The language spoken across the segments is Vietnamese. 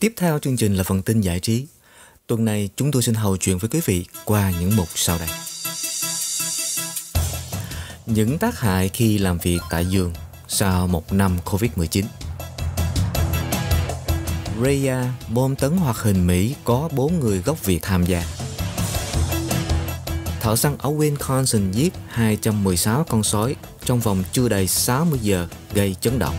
Tiếp theo chương trình là phần tin giải trí. Tuần này chúng tôi xin hầu chuyện với quý vị qua những mục sau đây. Những tác hại khi làm việc tại giường sau một năm Covid-19 Raya, bom tấn hoạt hình Mỹ có 4 người gốc Việt tham gia Thợ săn Owen Conson giết 216 con sói trong vòng chưa đầy 60 giờ gây chấn động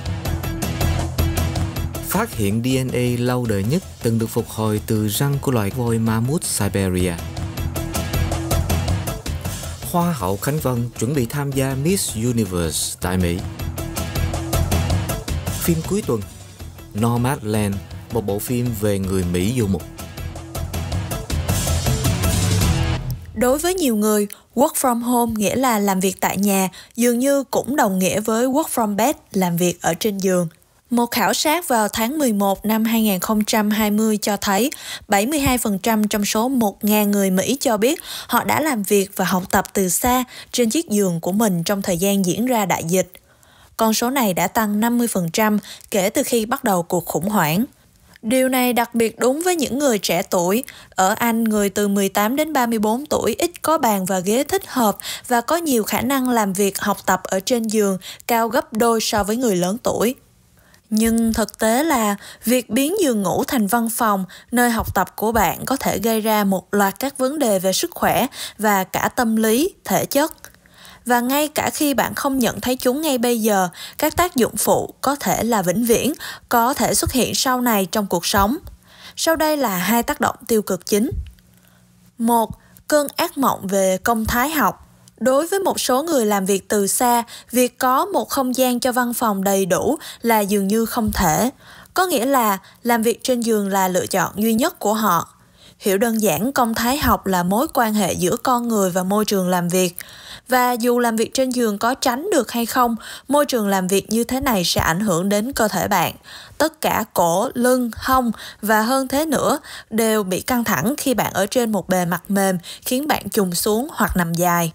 phát hiện DNA lâu đời nhất từng được phục hồi từ răng của loài voi mammoth Siberia. Hoa hậu Khánh Vân chuẩn bị tham gia Miss Universe tại Mỹ. Phim cuối tuần Nomadland, một bộ phim về người Mỹ du mục. Đối với nhiều người, work from home nghĩa là làm việc tại nhà, dường như cũng đồng nghĩa với work from bed, làm việc ở trên giường. Một khảo sát vào tháng 11 năm 2020 cho thấy 72% trong số 1.000 người Mỹ cho biết họ đã làm việc và học tập từ xa trên chiếc giường của mình trong thời gian diễn ra đại dịch. Con số này đã tăng 50% kể từ khi bắt đầu cuộc khủng hoảng. Điều này đặc biệt đúng với những người trẻ tuổi. Ở Anh, người từ 18 đến 34 tuổi ít có bàn và ghế thích hợp và có nhiều khả năng làm việc học tập ở trên giường cao gấp đôi so với người lớn tuổi nhưng thực tế là việc biến giường ngủ thành văn phòng nơi học tập của bạn có thể gây ra một loạt các vấn đề về sức khỏe và cả tâm lý thể chất và ngay cả khi bạn không nhận thấy chúng ngay bây giờ các tác dụng phụ có thể là vĩnh viễn có thể xuất hiện sau này trong cuộc sống sau đây là hai tác động tiêu cực chính một cơn ác mộng về công thái học Đối với một số người làm việc từ xa, việc có một không gian cho văn phòng đầy đủ là dường như không thể. Có nghĩa là làm việc trên giường là lựa chọn duy nhất của họ. Hiểu đơn giản công thái học là mối quan hệ giữa con người và môi trường làm việc. Và dù làm việc trên giường có tránh được hay không, môi trường làm việc như thế này sẽ ảnh hưởng đến cơ thể bạn. Tất cả cổ, lưng, hông và hơn thế nữa đều bị căng thẳng khi bạn ở trên một bề mặt mềm khiến bạn trùng xuống hoặc nằm dài.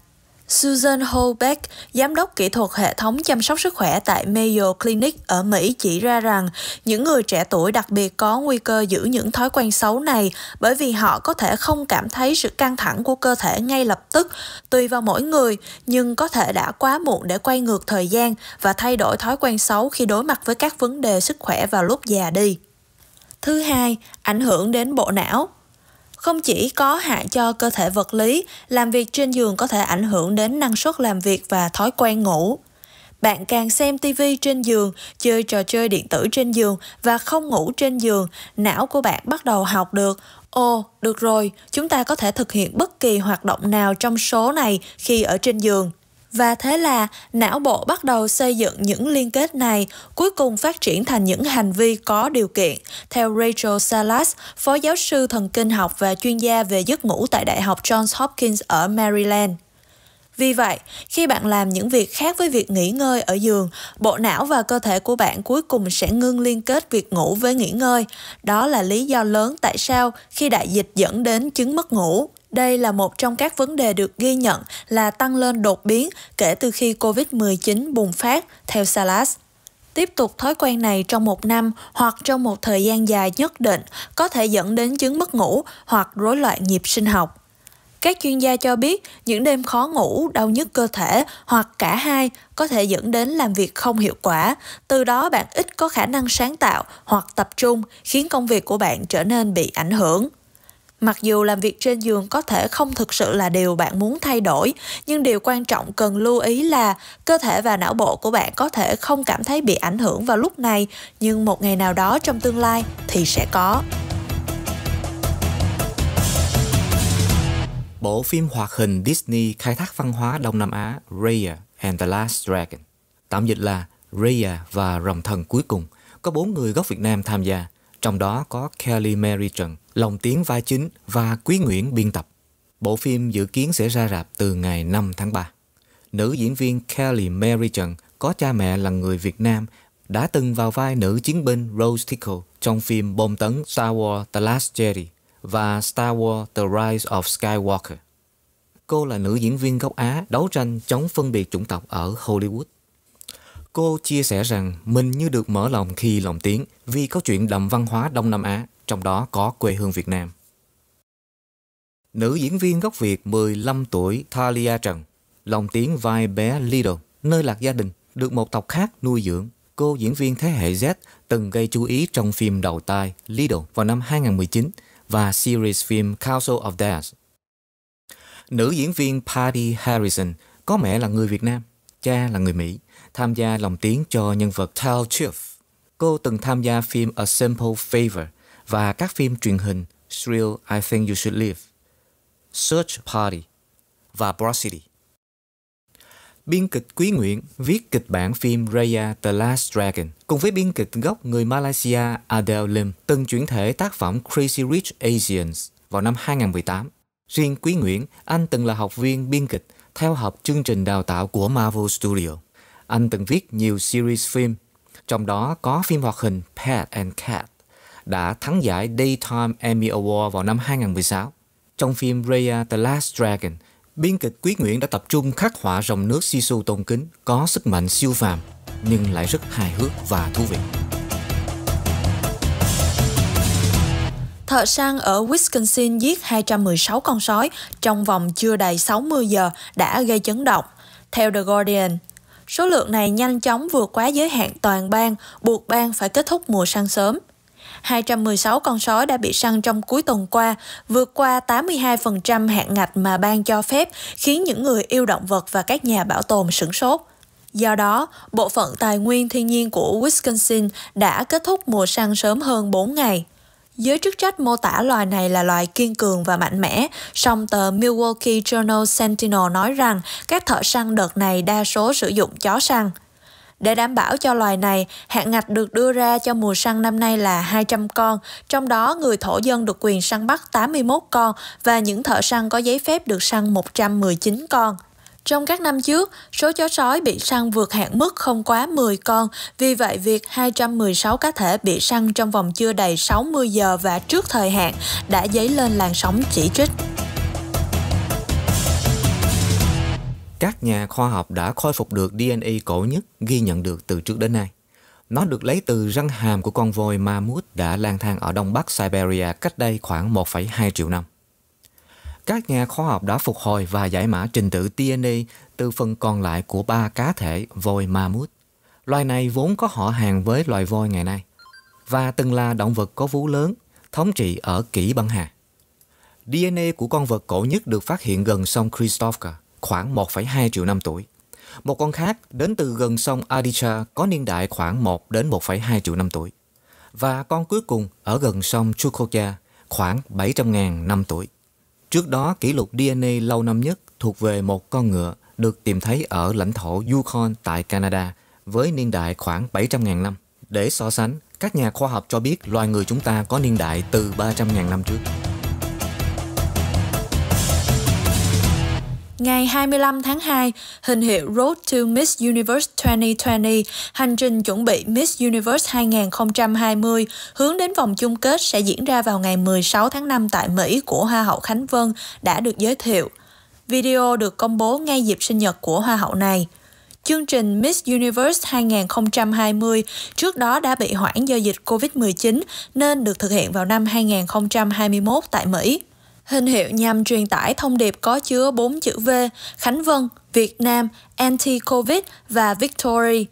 Susan Holbeck, giám đốc kỹ thuật hệ thống chăm sóc sức khỏe tại Mayo Clinic ở Mỹ chỉ ra rằng những người trẻ tuổi đặc biệt có nguy cơ giữ những thói quen xấu này bởi vì họ có thể không cảm thấy sự căng thẳng của cơ thể ngay lập tức, tùy vào mỗi người, nhưng có thể đã quá muộn để quay ngược thời gian và thay đổi thói quen xấu khi đối mặt với các vấn đề sức khỏe vào lúc già đi. Thứ hai, ảnh hưởng đến bộ não không chỉ có hại cho cơ thể vật lý, làm việc trên giường có thể ảnh hưởng đến năng suất làm việc và thói quen ngủ. Bạn càng xem TV trên giường, chơi trò chơi điện tử trên giường và không ngủ trên giường, não của bạn bắt đầu học được Ồ, được rồi, chúng ta có thể thực hiện bất kỳ hoạt động nào trong số này khi ở trên giường. Và thế là não bộ bắt đầu xây dựng những liên kết này, cuối cùng phát triển thành những hành vi có điều kiện. Theo Rachel Salas, phó giáo sư thần kinh học và chuyên gia về giấc ngủ tại Đại học Johns Hopkins ở Maryland. Vì vậy, khi bạn làm những việc khác với việc nghỉ ngơi ở giường, bộ não và cơ thể của bạn cuối cùng sẽ ngưng liên kết việc ngủ với nghỉ ngơi. Đó là lý do lớn tại sao khi đại dịch dẫn đến chứng mất ngủ. Đây là một trong các vấn đề được ghi nhận là tăng lên đột biến kể từ khi COVID-19 bùng phát, theo Salas. Tiếp tục thói quen này trong một năm hoặc trong một thời gian dài nhất định có thể dẫn đến chứng mất ngủ hoặc rối loạn nhịp sinh học. Các chuyên gia cho biết những đêm khó ngủ, đau nhức cơ thể hoặc cả hai có thể dẫn đến làm việc không hiệu quả, từ đó bạn ít có khả năng sáng tạo hoặc tập trung, khiến công việc của bạn trở nên bị ảnh hưởng mặc dù làm việc trên giường có thể không thực sự là điều bạn muốn thay đổi nhưng điều quan trọng cần lưu ý là cơ thể và não bộ của bạn có thể không cảm thấy bị ảnh hưởng vào lúc này nhưng một ngày nào đó trong tương lai thì sẽ có Bộ phim hoạt hình Disney khai thác văn hóa Đông Nam Á Raya and the Last Dragon, tạm dịch là Raya và Rồng Thần Cuối Cùng, có bốn người gốc Việt Nam tham gia – trong đó có Kelly Mary Trần, lồng tiếng vai chính và Quý Nguyễn biên tập. Bộ phim dự kiến sẽ ra rạp từ ngày 5 tháng 3. Nữ diễn viên Kelly Mary Trần có cha mẹ là người Việt Nam đã từng vào vai nữ chiến binh Rose Tico trong phim bom tấn Star Wars The Last Jedi và Star Wars The Rise of Skywalker. Cô là nữ diễn viên gốc Á đấu tranh chống phân biệt chủng tộc ở Hollywood. Cô chia sẻ rằng mình như được mở lòng khi lòng tiếng vì có chuyện đậm văn hóa Đông Nam Á, trong đó có quê hương Việt Nam. Nữ diễn viên gốc Việt 15 tuổi Thalia Trần, lòng tiếng vai bé Lido, nơi lạc gia đình, được một tộc khác nuôi dưỡng. Cô diễn viên thế hệ Z từng gây chú ý trong phim đầu tay Lido vào năm 2019 và series phim Council of Death. Nữ diễn viên Patty Harrison có mẹ là người Việt Nam, cha là người Mỹ tham gia lồng tiếng cho nhân vật Tal Chief. Cô từng tham gia phim A Simple Favor và các phim truyền hình Thrill I Think You Should Live, Search Party và Brosity. Biên kịch Quý Nguyễn viết kịch bản phim Raya The Last Dragon cùng với biên kịch gốc người Malaysia Adele Lim từng chuyển thể tác phẩm Crazy Rich Asians vào năm 2018. Riêng Quý Nguyễn, anh từng là học viên biên kịch theo học chương trình đào tạo của Marvel Studio. Anh từng viết nhiều series phim, trong đó có phim hoạt hình Pat and Cat đã thắng giải Daytime Emmy Award vào năm 2016. Trong phim Raya the Last Dragon, biên kịch Quý Nguyễn đã tập trung khắc họa dòng nước Sisu tôn kính có sức mạnh siêu phàm nhưng lại rất hài hước và thú vị. Thợ săn ở Wisconsin giết 216 con sói trong vòng chưa đầy 60 giờ đã gây chấn động. Theo The Guardian, Số lượng này nhanh chóng vượt quá giới hạn toàn bang, buộc bang phải kết thúc mùa săn sớm. 216 con sói đã bị săn trong cuối tuần qua, vượt qua 82% hạn ngạch mà bang cho phép, khiến những người yêu động vật và các nhà bảo tồn sửng sốt. Do đó, bộ phận tài nguyên thiên nhiên của Wisconsin đã kết thúc mùa săn sớm hơn 4 ngày. Giới chức trách mô tả loài này là loài kiên cường và mạnh mẽ, song tờ Milwaukee Journal Sentinel nói rằng các thợ săn đợt này đa số sử dụng chó săn. Để đảm bảo cho loài này, hạn ngạch được đưa ra cho mùa săn năm nay là 200 con, trong đó người thổ dân được quyền săn bắt 81 con và những thợ săn có giấy phép được săn 119 con. Trong các năm trước, số chó sói bị săn vượt hạn mức không quá 10 con, vì vậy việc 216 cá thể bị săn trong vòng chưa đầy 60 giờ và trước thời hạn đã dấy lên làn sóng chỉ trích. Các nhà khoa học đã khôi phục được DNA cổ nhất ghi nhận được từ trước đến nay. Nó được lấy từ răng hàm của con voi ma mút đã lang thang ở đông bắc Siberia cách đây khoảng 1,2 triệu năm các nhà khoa học đã phục hồi và giải mã trình tự DNA từ phần còn lại của ba cá thể voi ma mút. Loài này vốn có họ hàng với loài voi ngày nay và từng là động vật có vú lớn, thống trị ở kỷ băng hà. DNA của con vật cổ nhất được phát hiện gần sông Christovka, khoảng 1,2 triệu năm tuổi. Một con khác đến từ gần sông Adicha có niên đại khoảng 1 đến 1,2 triệu năm tuổi. Và con cuối cùng ở gần sông Chukotka khoảng 700.000 năm tuổi. Trước đó, kỷ lục DNA lâu năm nhất thuộc về một con ngựa được tìm thấy ở lãnh thổ Yukon tại Canada với niên đại khoảng 700.000 năm. Để so sánh, các nhà khoa học cho biết loài người chúng ta có niên đại từ 300.000 năm trước. Ngày 25 tháng 2, hình hiệu Road to Miss Universe 2020, hành trình chuẩn bị Miss Universe 2020 hướng đến vòng chung kết sẽ diễn ra vào ngày 16 tháng 5 tại Mỹ của Hoa hậu Khánh Vân đã được giới thiệu. Video được công bố ngay dịp sinh nhật của Hoa hậu này. Chương trình Miss Universe 2020 trước đó đã bị hoãn do dịch COVID-19 nên được thực hiện vào năm 2021 tại Mỹ. Hình hiệu nhằm truyền tải thông điệp có chứa 4 chữ V, Khánh Vân, Việt Nam, Anti-Covid và Victory.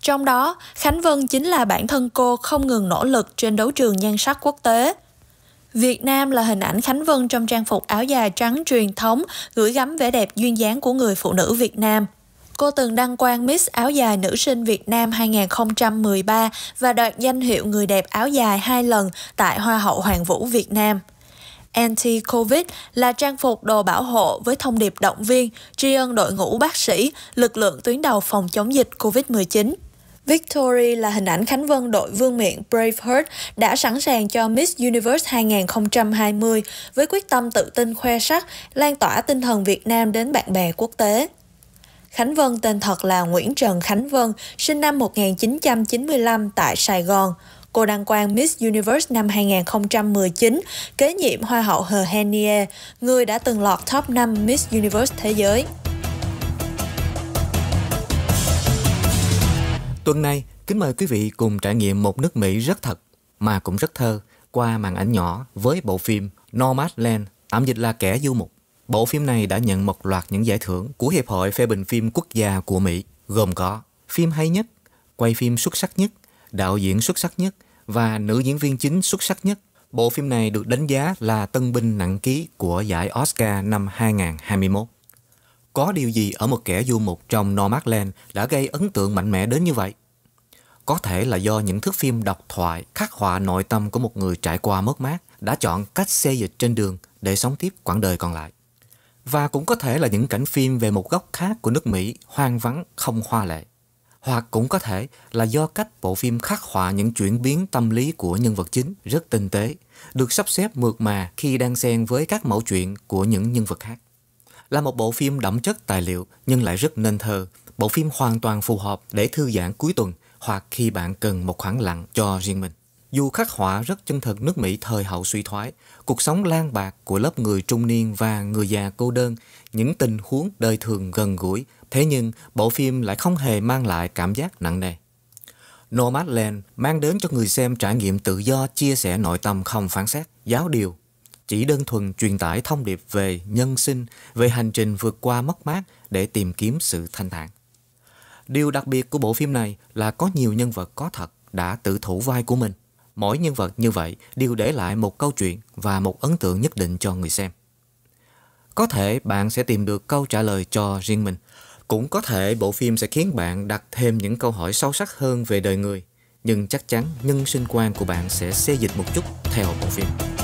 Trong đó, Khánh Vân chính là bản thân cô không ngừng nỗ lực trên đấu trường nhan sắc quốc tế. Việt Nam là hình ảnh Khánh Vân trong trang phục áo dài trắng truyền thống, gửi gắm vẻ đẹp duyên dáng của người phụ nữ Việt Nam. Cô từng đăng quang Miss Áo dài Nữ sinh Việt Nam 2013 và đoạt danh hiệu Người đẹp áo dài hai lần tại Hoa hậu Hoàng vũ Việt Nam. Anti-COVID là trang phục đồ bảo hộ với thông điệp động viên, tri ân đội ngũ bác sĩ, lực lượng tuyến đầu phòng chống dịch COVID-19. Victory là hình ảnh Khánh Vân đội vương miện Braveheart đã sẵn sàng cho Miss Universe 2020 với quyết tâm tự tin khoe sắc, lan tỏa tinh thần Việt Nam đến bạn bè quốc tế. Khánh Vân tên thật là Nguyễn Trần Khánh Vân, sinh năm 1995 tại Sài Gòn cô đăng quang Miss Universe năm 2019, kế nhiệm Hoa hậu Hờ Henie, người đã từng lọt top 5 Miss Universe thế giới. Tuần này, kính mời quý vị cùng trải nghiệm một nước Mỹ rất thật mà cũng rất thơ qua màn ảnh nhỏ với bộ phim Nomadland, tạm dịch là kẻ du mục. Bộ phim này đã nhận một loạt những giải thưởng của Hiệp hội phê bình phim quốc gia của Mỹ, gồm có phim hay nhất, quay phim xuất sắc nhất, đạo diễn xuất sắc nhất và nữ diễn viên chính xuất sắc nhất. Bộ phim này được đánh giá là tân binh nặng ký của giải Oscar năm 2021. Có điều gì ở một kẻ du mục trong Nomadland đã gây ấn tượng mạnh mẽ đến như vậy? Có thể là do những thước phim độc thoại khắc họa nội tâm của một người trải qua mất mát đã chọn cách xe dịch trên đường để sống tiếp quãng đời còn lại. Và cũng có thể là những cảnh phim về một góc khác của nước Mỹ hoang vắng, không hoa lệ hoặc cũng có thể là do cách bộ phim khắc họa những chuyển biến tâm lý của nhân vật chính rất tinh tế, được sắp xếp mượt mà khi đang xen với các mẫu chuyện của những nhân vật khác. Là một bộ phim đậm chất tài liệu nhưng lại rất nên thơ, bộ phim hoàn toàn phù hợp để thư giãn cuối tuần hoặc khi bạn cần một khoảng lặng cho riêng mình. Dù khắc họa rất chân thực nước Mỹ thời hậu suy thoái, cuộc sống lang bạc của lớp người trung niên và người già cô đơn, những tình huống đời thường gần gũi, thế nhưng bộ phim lại không hề mang lại cảm giác nặng nề. Nomadland mang đến cho người xem trải nghiệm tự do chia sẻ nội tâm không phán xét, giáo điều. Chỉ đơn thuần truyền tải thông điệp về nhân sinh, về hành trình vượt qua mất mát để tìm kiếm sự thanh thản. Điều đặc biệt của bộ phim này là có nhiều nhân vật có thật đã tự thủ vai của mình mỗi nhân vật như vậy đều để lại một câu chuyện và một ấn tượng nhất định cho người xem. Có thể bạn sẽ tìm được câu trả lời cho riêng mình, cũng có thể bộ phim sẽ khiến bạn đặt thêm những câu hỏi sâu sắc hơn về đời người, nhưng chắc chắn nhân sinh quan của bạn sẽ xê dịch một chút theo bộ phim.